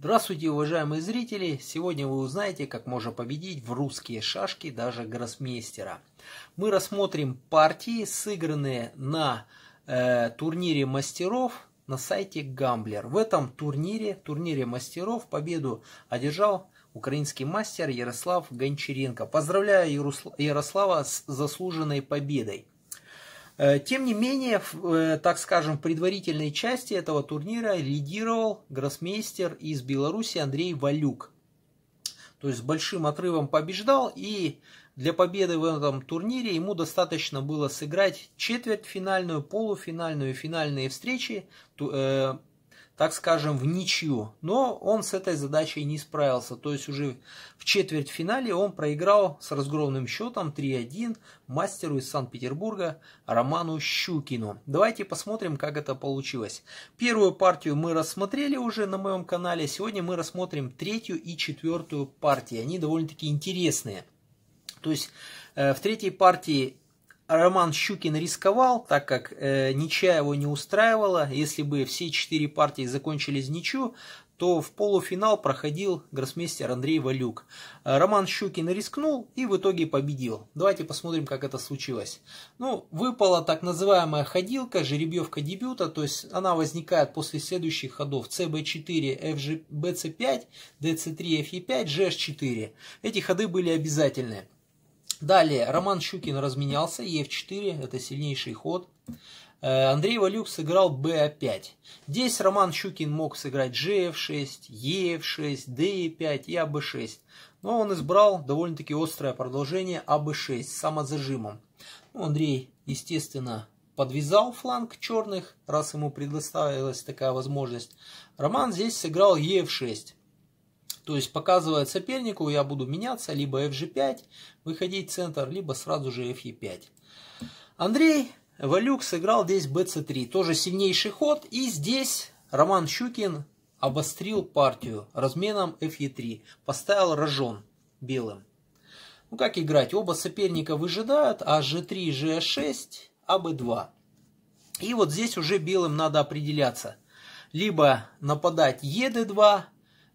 Здравствуйте, уважаемые зрители! Сегодня вы узнаете, как можно победить в русские шашки даже гроссмейстера. Мы рассмотрим партии, сыгранные на э, турнире мастеров на сайте Гамблер. В этом турнире, турнире мастеров, победу одержал украинский мастер Ярослав Гончаренко. Поздравляю Ярослава с заслуженной победой! Э, тем не менее, э, так скажем, в предварительной части этого турнира лидировал гроссмейстер из Беларуси Андрей Валюк. То есть с большим отрывом побеждал и для победы в этом турнире ему достаточно было сыграть четвертьфинальную, полуфинальную и финальные встречи. Э, так скажем, в ничью. Но он с этой задачей не справился. То есть уже в четвертьфинале он проиграл с разгромным счетом 3-1 мастеру из Санкт-Петербурга Роману Щукину. Давайте посмотрим, как это получилось. Первую партию мы рассмотрели уже на моем канале. Сегодня мы рассмотрим третью и четвертую партии. Они довольно-таки интересные. То есть э, в третьей партии Роман Щукин рисковал, так как э, ничья его не устраивала. Если бы все четыре партии закончились ничью, то в полуфинал проходил гроссмейстер Андрей Валюк. Э, Роман Щукин рискнул и в итоге победил. Давайте посмотрим, как это случилось. Ну, выпала так называемая ходилка, жеребьевка дебюта, то есть она возникает после следующих ходов CB4, FG, BC5, DC3, FE5, GH4. Эти ходы были обязательны. Далее, Роман Щукин разменялся, ЕФ4, это сильнейший ход. Э, Андрей Валюк сыграл b5. А здесь Роман Щукин мог сыграть gf6, ef6, d5 и аб 6 Но он избрал довольно-таки острое продолжение аб 6 с самозажимом. Ну, Андрей, естественно, подвязал фланг черных, раз ему предоставилась такая возможность. Роман здесь сыграл ef6. То есть показывает сопернику, я буду меняться либо FG5, выходить в центр, либо сразу же FE5. Андрей Валюк сыграл здесь BC3, тоже сильнейший ход. И здесь Роман Щукин обострил партию разменом FE3, поставил рожон белым. Ну как играть? Оба соперника выжидают, а G3, G6, АБ2. И вот здесь уже белым надо определяться. Либо нападать ЕД2,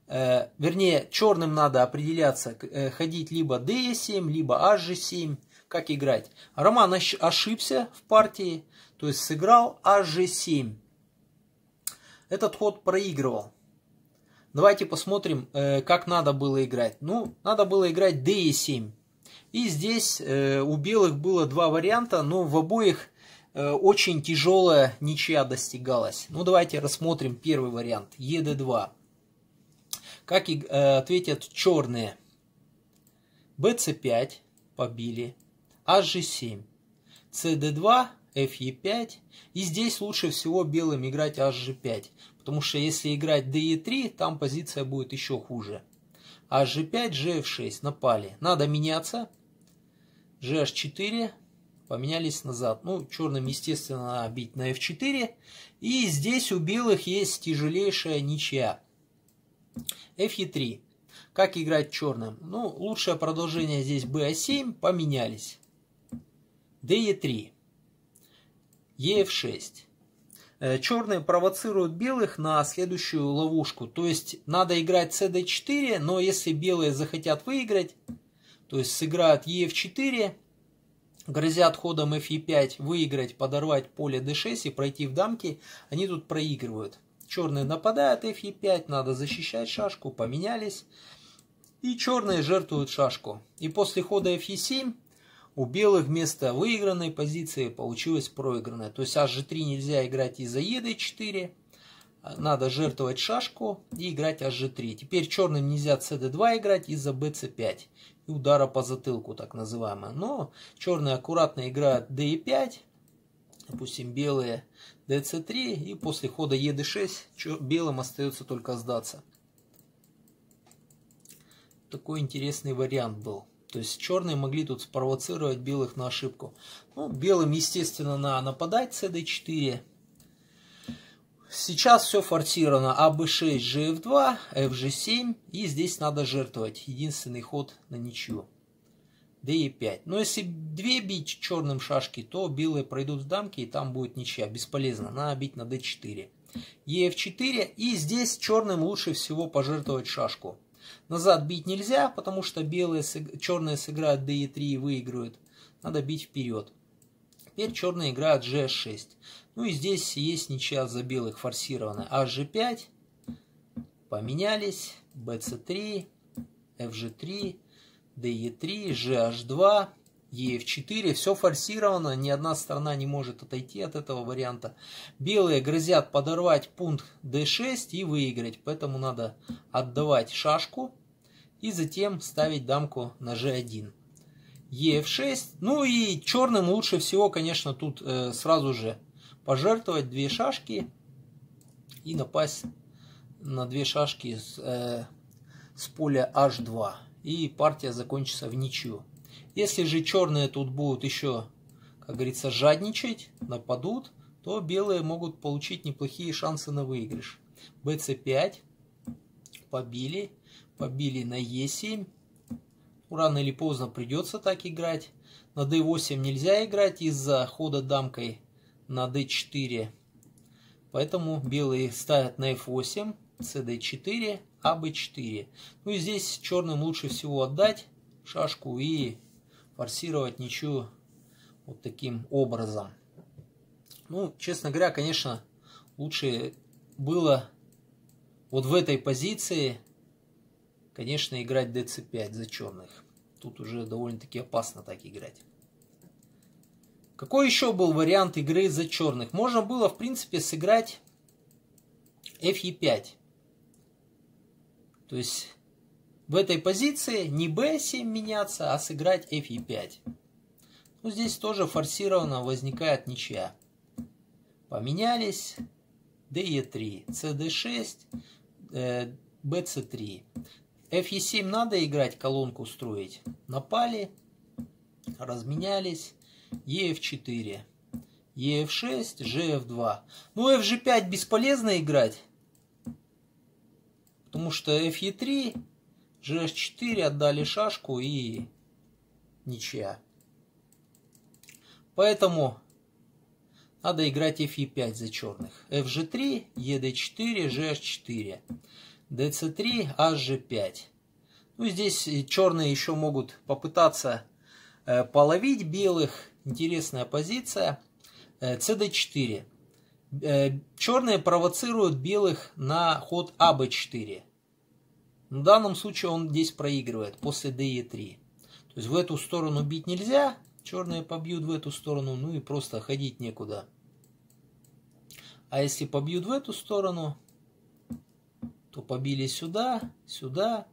Э, вернее, черным надо определяться, э, ходить либо d7, либо hg7, как играть. Роман ошибся в партии, то есть сыграл hg7. Этот ход проигрывал. Давайте посмотрим, э, как надо было играть. Ну, надо было играть d7. И здесь у белых было два варианта, но в обоих очень тяжелая ничья достигалась. Ну, давайте рассмотрим первый вариант, ед 2 как и, э, ответят черные. bc5 побили, hg7, cd2, fe5. И здесь лучше всего белым играть hg5, потому что если играть de3, там позиция будет еще хуже. hg5, gf6 напали. Надо меняться. gh4, поменялись назад. Ну, черным, естественно, бить на f4. И здесь у белых есть тяжелейшая ничья. Fe3. Как играть черным? Ну, лучшее продолжение здесь BA7, поменялись. DE3. EF6. E э, черные провоцируют белых на следующую ловушку. То есть надо играть CD4, но если белые захотят выиграть, то есть сыграют EF4, грозят ходом FE5 выиграть, подорвать поле D6 и пройти в дамки, они тут проигрывают. Черные нападают, f 5 надо защищать шашку, поменялись. И черные жертвуют шашку. И после хода f 7 у белых вместо выигранной позиции получилась проигранная. То есть hg3 нельзя играть из-за e 4 Надо жертвовать шашку и играть hg3. Теперь черным нельзя cd2 играть из-за bc5. И удара по затылку, так называемое. Но черные аккуратно играют d5. Допустим, белые dc3 и после хода ед6 белым остается только сдаться. Такой интересный вариант был. То есть черные могли тут спровоцировать белых на ошибку. Ну, белым, естественно, на нападать cd4. Сейчас все форсировано. АБ6, ЖФ2, ФЖ7. И здесь надо жертвовать. Единственный ход на ничью d и 5. Но если две бить черным шашки, то белые пройдут в дамки, и там будет ничья. Бесполезно, надо бить на d4. ef4, и здесь черным лучше всего пожертвовать шашку. Назад бить нельзя, потому что белые, черные сыграют d3 и выиграют. Надо бить вперед. Теперь черные играют g6. Ну и здесь есть ничья за белых форсированная. hg5, а поменялись, bc3, fg3, DE3, GH2, EF4, все форсировано, ни одна сторона не может отойти от этого варианта. Белые грозят подорвать пункт D6 и выиграть, поэтому надо отдавать шашку и затем ставить дамку на G1. EF6, ну и черным лучше всего, конечно, тут э, сразу же пожертвовать две шашки и напасть на две шашки с, э, с поля H2 и партия закончится в ничью. Если же черные тут будут еще, как говорится, жадничать, нападут, то белые могут получить неплохие шансы на выигрыш. bc5 побили, побили на e7. Ну, рано или поздно придется так играть. На d8 нельзя играть из-за хода дамкой на d4. Поэтому белые ставят на f8 cd4, аб4. Ну и здесь черным лучше всего отдать шашку и форсировать ничью вот таким образом. Ну, честно говоря, конечно, лучше было вот в этой позиции, конечно, играть dc5 за черных. Тут уже довольно-таки опасно так играть. Какой еще был вариант игры за черных? Можно было, в принципе, сыграть fe5. То есть в этой позиции не b7 меняться, а сыграть f и 5. Ну, здесь тоже форсированно возникает ничья. Поменялись d e 3 c d 6 э, b c 3 f e 7 надо играть, колонку строить. Напали, разменялись, e f 4 e f 6 g f 2 Ну, f g 5 бесполезно играть. Потому что fe3, gh4 отдали шашку и ничья. Поэтому надо играть fe5 за черных. fg3, ed4, gh4, dc3, hg5. Ну, здесь черные еще могут попытаться э, половить белых. Интересная позиция. cd4. Э, Э, черные провоцируют белых на ход а b4. В данном случае он здесь проигрывает после d e3. То есть в эту сторону бить нельзя, черные побьют в эту сторону, ну и просто ходить некуда. А если побьют в эту сторону, то побили сюда, сюда.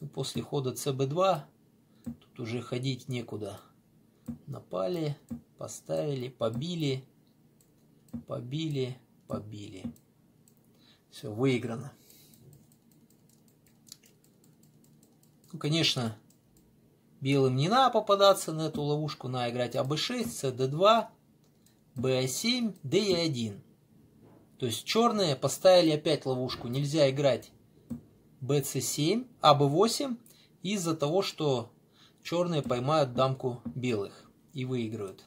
И после хода cb2 тут уже ходить некуда. Напали, поставили, побили. Побили, побили. Все, выиграно. Ну, конечно, белым не надо попадаться на эту ловушку. Надо играть АБ6, СД2, БА7, ДЕ1. То есть черные поставили опять ловушку. Нельзя играть БЦ7, АБ8 из-за того, что черные поймают дамку белых и выиграют.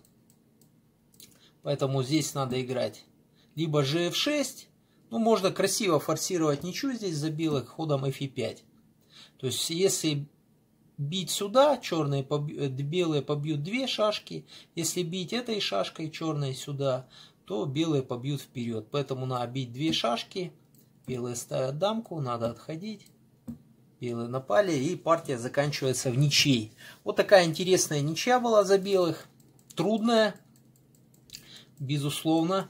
Поэтому здесь надо играть либо же 6 ну, можно красиво форсировать ничью здесь за белых ходом f5. То есть, если бить сюда, черные побьют, э, белые побьют две шашки. Если бить этой шашкой черные сюда, то белые побьют вперед. Поэтому надо бить две шашки. Белые ставят дамку, надо отходить. Белые напали, и партия заканчивается в ничей. Вот такая интересная ничья была за белых. Трудная, безусловно,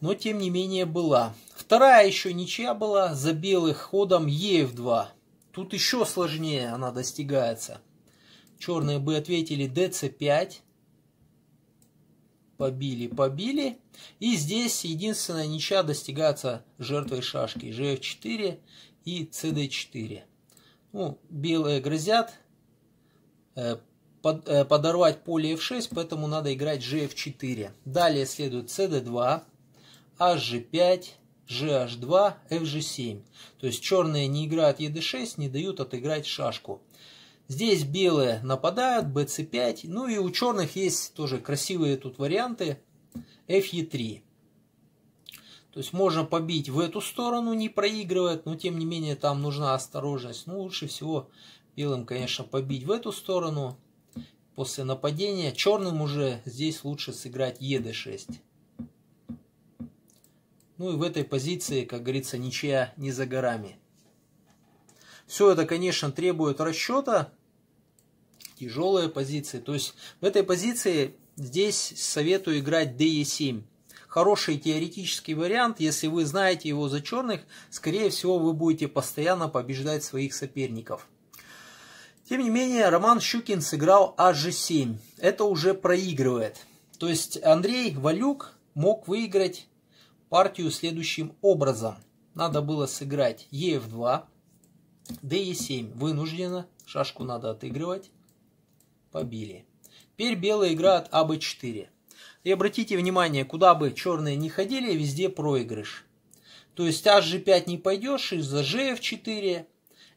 но тем не менее была. Вторая еще ничья была за белых ходом Еев-2. Тут еще сложнее она достигается. Черные бы ответили ДЦ-5. Побили, побили. И здесь единственная ничья достигается жертвой шашки. ЖФ4 и СД4. Ну, белые грозят э, под, э, подорвать поле f6, поэтому надо играть gf4. Далее следует cd2, hg5, gh2, fg7. То есть черные не играют ed6, не дают отыграть шашку. Здесь белые нападают, bc5. Ну и у черных есть тоже красивые тут варианты fe3. То есть можно побить в эту сторону, не проигрывает, но тем не менее там нужна осторожность. Ну лучше всего белым, конечно, побить в эту сторону после нападения. Черным уже здесь лучше сыграть ЕД6. Ну и в этой позиции, как говорится, ничья не за горами. Все это, конечно, требует расчета. тяжелая позиция. То есть в этой позиции здесь советую играть де 7 Хороший теоретический вариант, если вы знаете его за черных, скорее всего вы будете постоянно побеждать своих соперников. Тем не менее, Роман Щукин сыграл аж 7. Это уже проигрывает. То есть Андрей Валюк мог выиграть партию следующим образом. Надо было сыграть ЕФ2, ДЕ7 вынуждено, шашку надо отыгрывать. Побили. Теперь белые играют АБ4. И обратите внимание, куда бы черные не ходили, везде проигрыш. То есть аж 5 не пойдешь, из-за g 4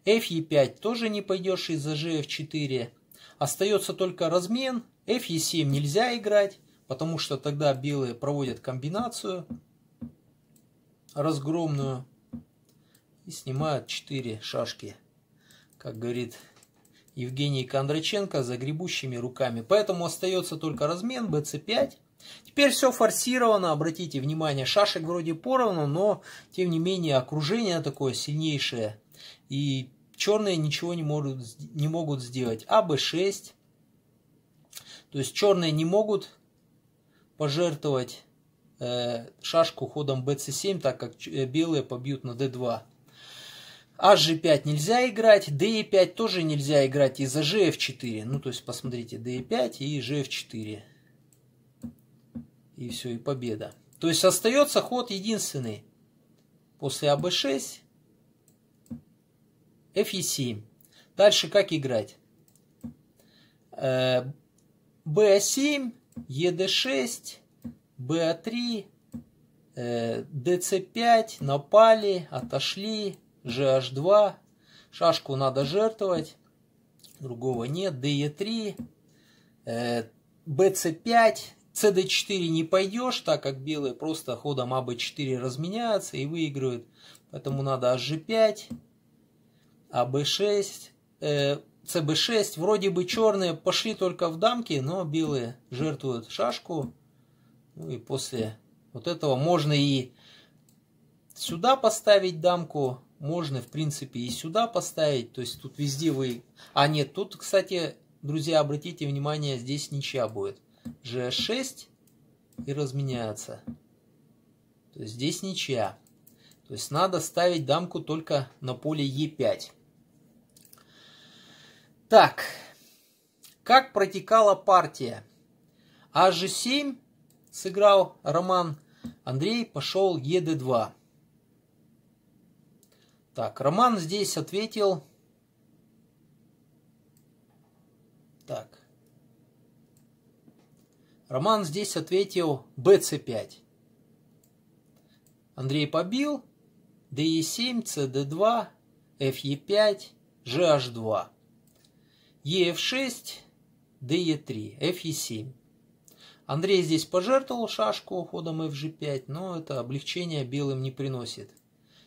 f e5 тоже не пойдешь из-за g 4 Остается только размен. f e7 нельзя играть, потому что тогда белые проводят комбинацию разгромную и снимают 4 шашки. Как говорит Евгений Кондраченко за гребущими руками. Поэтому остается только размен bc5. Теперь все форсировано, обратите внимание, шашек вроде поровну, но тем не менее окружение такое сильнейшее. И Черные ничего не, могут, не могут сделать. АБ6. То есть черные не могут пожертвовать э, шашку ходом bc7, так как э, белые побьют на d2. hg5 а, нельзя играть, d5 тоже нельзя играть из-за gf4. Ну, то есть, посмотрите, d5 и gf4. И все, и победа. То есть, остается ход единственный. После аб 6 f7. E Дальше как играть? BA7, ED6, BA3, DC5, напали, отошли, GH2. Шашку надо жертвовать, другого нет, DE3, BC5, CD4 не пойдешь, так как белые просто ходом ab а 4 разменяются и выигрывают. Поэтому надо HG5, а b6, э, cb6, вроде бы черные пошли только в дамки, но белые жертвуют шашку. Ну и после вот этого можно и сюда поставить дамку, можно, в принципе, и сюда поставить. То есть тут везде вы... А нет, тут, кстати, друзья, обратите внимание, здесь ничья будет. g6 и разменяется. То есть здесь ничья. То есть надо ставить дамку только на поле е 5 так, как протекала партия? АЖ7 сыграл Роман, Андрей пошел ЕД2. Так, Роман здесь ответил. Так. Роман здесь ответил БЦ5. Андрей побил. ДЕ7, СД2, ФЕ5, ЖH2. ЕФ6, ДЕ3, ФЕ7. Андрей здесь пожертвовал шашку ходом FG5, но это облегчение белым не приносит.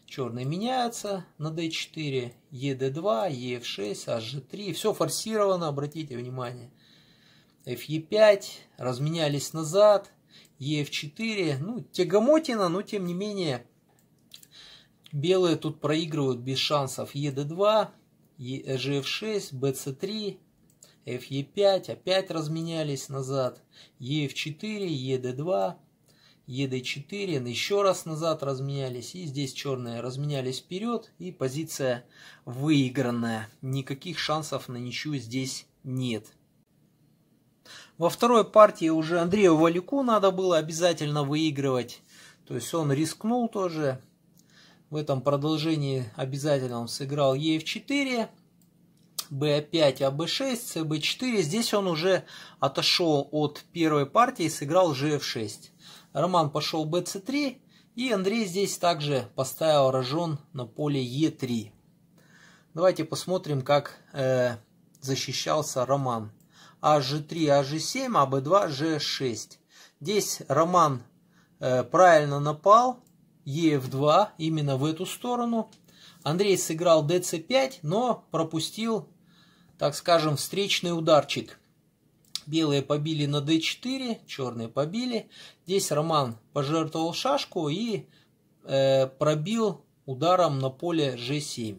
Черные меняются на D4, ED2, EF6, HG3. Все форсировано, обратите внимание. FE5, разменялись назад, EF4. Ну, тягомотина, но тем не менее белые тут проигрывают без шансов. ED2, gf6, bc3, fe5 опять разменялись назад, ef4, ed2, ed4, еще раз назад разменялись, и здесь черные разменялись вперед, и позиция выигранная. Никаких шансов на ничью здесь нет. Во второй партии уже Андрею Валику надо было обязательно выигрывать. То есть он рискнул тоже, в этом продолжении обязательно он сыграл Е4, б 5 а b6, c, 4 Здесь он уже отошел от первой партии и сыграл gf6. Роман пошел bc3, и Андрей здесь также поставил рожон на поле е 3 Давайте посмотрим, как э, защищался Роман. аж3, аж7, аб2, g6. Здесь Роман э, правильно напал, ЕФ2 именно в эту сторону. Андрей сыграл ДЦ5, но пропустил, так скажем, встречный ударчик. Белые побили на d4, черные побили. Здесь Роман пожертвовал шашку и э, пробил ударом на поле g7.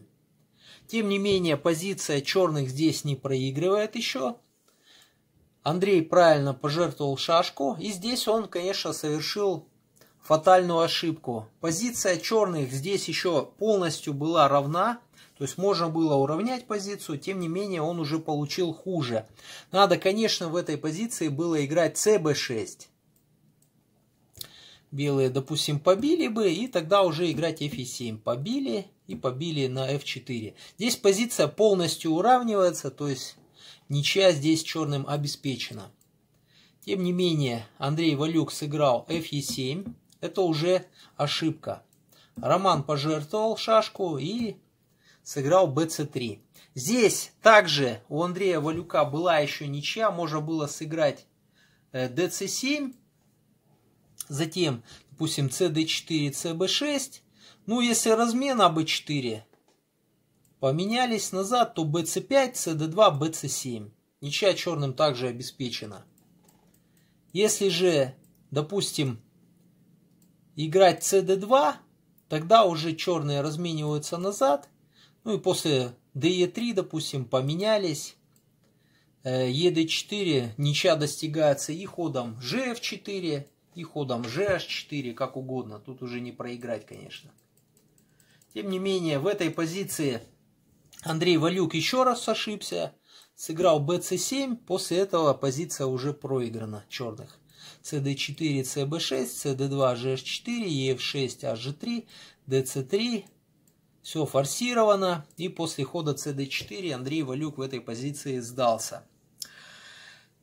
Тем не менее, позиция черных здесь не проигрывает еще. Андрей правильно пожертвовал шашку. И здесь он, конечно, совершил фатальную ошибку. Позиция черных здесь еще полностью была равна, то есть можно было уравнять позицию, тем не менее он уже получил хуже. Надо, конечно, в этой позиции было играть cb6. Белые, допустим, побили бы, и тогда уже играть f7. Побили и побили на f4. Здесь позиция полностью уравнивается, то есть ничья здесь черным обеспечена. Тем не менее, Андрей Валюк сыграл f7. Это уже ошибка. Роман пожертвовал шашку и сыграл bc3. Здесь также у Андрея Валюка была еще ничья. Можно было сыграть dc7. Э, Затем, допустим, cd4, cb6. Ну, если размен АБ4 поменялись назад, то bc 5 cd 2 bc 7 Ничья черным также обеспечена. Если же, допустим, играть cd2, тогда уже черные размениваются назад. Ну и после de3, допустим, поменялись. Э, e ед4 ничья достигается и ходом gf4, и ходом gh4, как угодно. Тут уже не проиграть, конечно. Тем не менее, в этой позиции Андрей Валюк еще раз ошибся. Сыграл bc7, после этого позиция уже проиграна черных. CD4, CB6, CD2, GH4, EF6, HG3, DC3. Все форсировано. И после хода CD4 Андрей Валюк в этой позиции сдался.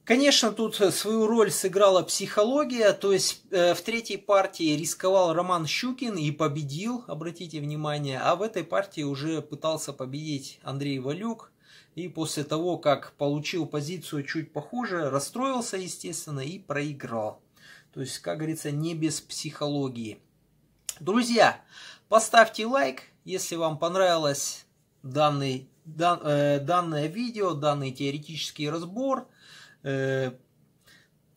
Конечно, тут свою роль сыграла психология, то есть э, в третьей партии рисковал Роман Щукин и победил, обратите внимание, а в этой партии уже пытался победить Андрей Валюк. И после того, как получил позицию чуть похуже, расстроился, естественно, и проиграл. То есть, как говорится, не без психологии. Друзья, поставьте лайк, если вам понравилось данный, дан, э, данное видео, данный теоретический разбор. Э,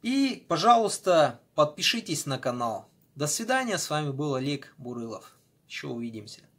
и, пожалуйста, подпишитесь на канал. До свидания, с вами был Олег Бурылов. Еще увидимся.